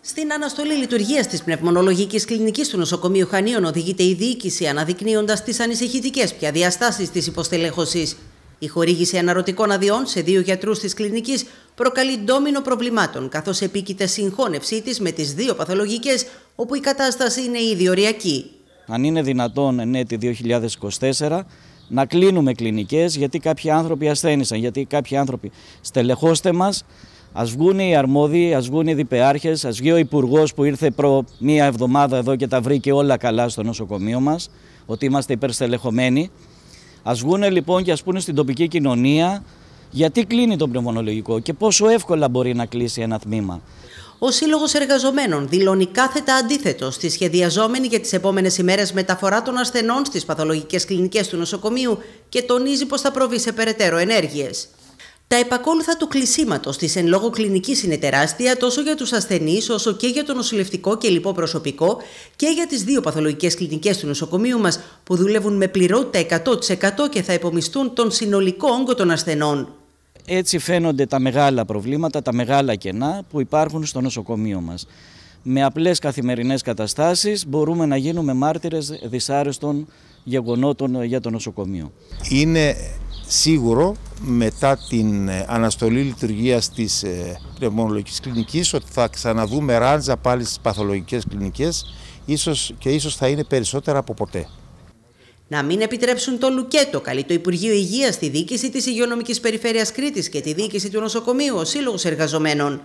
Στην αναστολή λειτουργίας της πνευμονολογικής κλινικής του νοσοκομείου Χανίων οδηγείται η διοίκηση, αναδεικνύοντας τις ανησυχητικές πια διαστάσεις της υποστελέχωσης. Η χορήγηση αναρωτικών αδειών σε δύο γιατρούς της κλινικής προκαλεί ντόμινο προβλημάτων, καθώς επίκειται συγχώνευσή της με τις δύο παθολογικές, όπου η κατάσταση είναι ήδη οριακή. Αν είναι δυνατόν εν έτη 2024 να κλείνουμε κλινικές, γιατί κάποιοι άνθρωποι ασθένησαν, γιατί κάποιοι άνθρωποι στελεχώστε μας. Ας βγουν οι αρμόδιοι, ας βγουν οι διπεάρχες, ας βγει ο υπουργός που ήρθε προ μία εβδομάδα εδώ και τα βρήκε όλα καλά στο νοσοκομείο μας, ότι είμαστε υπερστελεχωμένοι. Ας βγουν λοιπόν και ας πούνε στην τοπική κοινωνία γιατί κλείνει το πνευμονολογικό και πόσο εύκολα μπορεί να κλείσει ένα τμήμα. Ο Σύλλογος Εργαζομένων δηλώνει κάθετα αντίθετο στη σχεδιαζόμενη για τις επόμενες ημέρες μεταφορά των ασθενών στις παθολογικές κλινικές του νοσοκομείου και τονίζει πως θα προβεί σε περαιτέρω ενέργειες. Τα επακόλουθα του κλεισίματος της εν λόγω κλινικής είναι τεράστια τόσο για τους ασθενείς όσο και για το νοσηλευτικό και λοιπό προσωπικό και για τις δύο παθολογικές κλινικές του νοσοκομείου μας που δουλεύουν με πληρότητα 100% και θα υπομισθούν τον συνολικό όγκο των ασθενών. Έτσι φαίνονται τα μεγάλα προβλήματα, τα μεγάλα κενά που υπάρχουν στο νοσοκομείο μας. Με απλές καθημερινές καταστάσεις μπορούμε να γίνουμε μάρτυρες δυσάρεστων γεγονότων για το νοσοκομείο. Είναι σίγουρο μετά την ε, αναστολή λειτουργίας της ε, πνευμονολογικής κλινικής ότι θα ξαναδούμε ράντζα πάλι στις παθολογικές κλινικές ίσως και ίσως θα είναι περισσότερα από ποτέ. Να μην επιτρέψουν το λουκέτο, καλεί το Υπουργείο Υγείας τη διοίκηση της Υγειονομικής Περιφέρειας Κρήτης και τη διοίκηση του νοσοκομείου, ο Σύλλογος Εργαζομένων.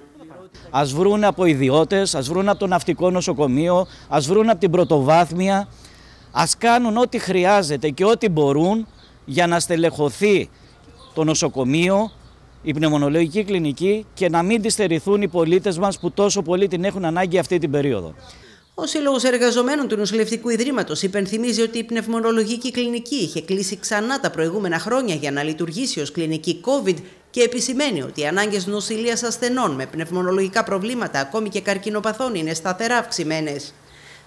Α βρουν από ιδιώτες, ας βρουν από το ναυτικό νοσοκομείο, ας βρουν από την πρωτοβάθμια. Ας κάνουν ό,τι χρειάζεται και ό,τι μπορούν για να στελεχωθεί το νοσοκομείο, η πνευμονολογική κλινική και να μην τη στερηθούν οι πολίτες μας που τόσο πολύ την έχουν ανάγκη αυτή την περίοδο. Ο Σύλλογος Εργαζομένων του Νοσηλευτικού Ιδρύματος υπενθυμίζει ότι η πνευμονολογική κλινική είχε κλείσει ξανά τα προηγούμενα χρόνια για να λειτουργήσει ως κλινική COVID και επισημαίνει ότι οι ανάγκες νοσηλείας ασθενών με πνευμονολογικά προβλήματα, ακόμη και καρκινοπαθών, είναι σταθερά αυξημένες.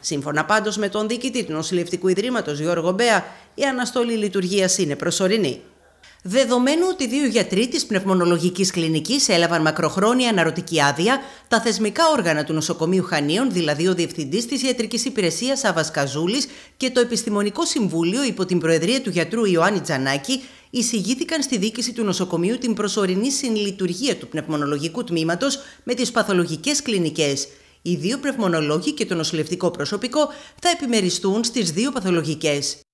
Σύμφωνα πάντως με τον διοικητή του Νοσηλευτικού Ιδρύματος Γιώργο Μπέα, η αναστολή λειτουργίας είναι προσωρινή. Δεδομένου ότι δύο γιατροί της πνευμονολογικής κλινικής έλαβαν μακροχρόνια αναρωτική άδεια, τα θεσμικά όργανα του νοσοκομείου Χανίων, δηλαδή ο Διευθυντής της Ιατρικής Υπηρεσίας Σάβα Καζούλης και το Επιστημονικό Συμβούλιο υπό την Προεδρία του γιατρού Ιωάννη Τζανάκη, εισηγήθηκαν στη δίκηση του νοσοκομείου την προσωρινή συλλειτουργία του πνευμονολογικού τμήματος με τις παθολογικές κλινικές. Οι δύο πνευμονολόγοι και το νοσηλευτικό προσωπικό θα επιμεριστούν στις δύο παθολογικές.